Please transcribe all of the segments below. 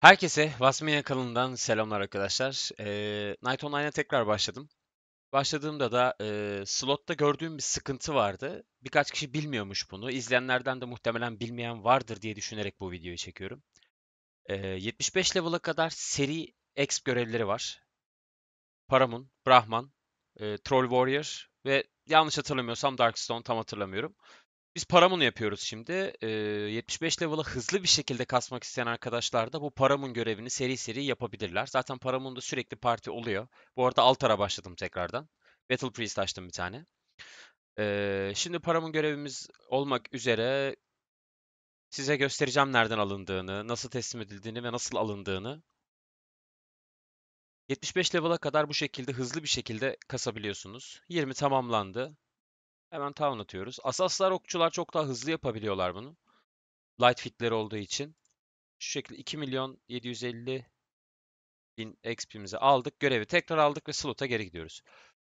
Herkese Vasmina kanalından selamlar arkadaşlar. Ee, Night Online'a tekrar başladım. Başladığımda da e, slotta gördüğüm bir sıkıntı vardı. Birkaç kişi bilmiyormuş bunu. İzleyenlerden de muhtemelen bilmeyen vardır diye düşünerek bu videoyu çekiyorum. E, ee, 75 level'a kadar seri exp görevleri var. Paramun, Brahman, e, Troll Warrior ve yanlış hatırlamıyorsam Darkstone tam hatırlamıyorum. Biz Paramount yapıyoruz şimdi. E, 75 level'a hızlı bir şekilde kasmak isteyen arkadaşlar da bu Paramount görevini seri seri yapabilirler. Zaten Paramount'da sürekli parti oluyor. Bu arada Altara başladım tekrardan. Battle Priest açtım bir tane. E, şimdi Paramount görevimiz olmak üzere size göstereceğim nereden alındığını, nasıl teslim edildiğini ve nasıl alındığını. 75 level'a kadar bu şekilde hızlı bir şekilde kasabiliyorsunuz. 20 tamamlandı. Hemen town atıyoruz. Asaslar okçular çok daha hızlı yapabiliyorlar bunu. Light fitleri olduğu için. Şu şekilde 2 milyon 750 bin XP'mizi aldık. Görevi tekrar aldık ve slot'a geri gidiyoruz.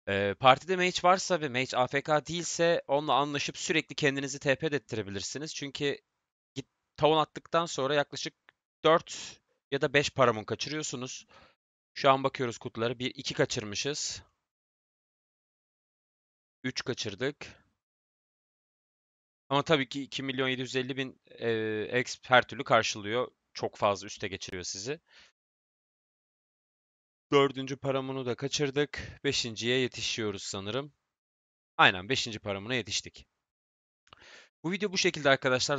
Ee, partide mage varsa ve mage AFK değilse onunla anlaşıp sürekli kendinizi TP ettirebilirsiniz. Çünkü git, tavon attıktan sonra yaklaşık 4 ya da 5 paramon kaçırıyorsunuz. Şu an bakıyoruz kutuları. 1-2 kaçırmışız. 3 kaçırdık. Ama tabii ki 2 milyon 750 bin e, exp her türlü karşılıyor. Çok fazla üste geçiriyor sizi. Dördüncü paramunu da kaçırdık. Beşinciye yetişiyoruz sanırım. Aynen beşinci paramına yetiştik. Bu video bu şekilde arkadaşlar.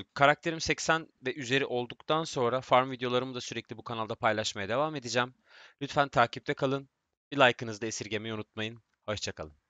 E, karakterim 80 ve üzeri olduktan sonra farm videolarımı da sürekli bu kanalda paylaşmaya devam edeceğim. Lütfen takipte kalın. Bir like'ınızı da esirgemeyi unutmayın. Hoşçakalın.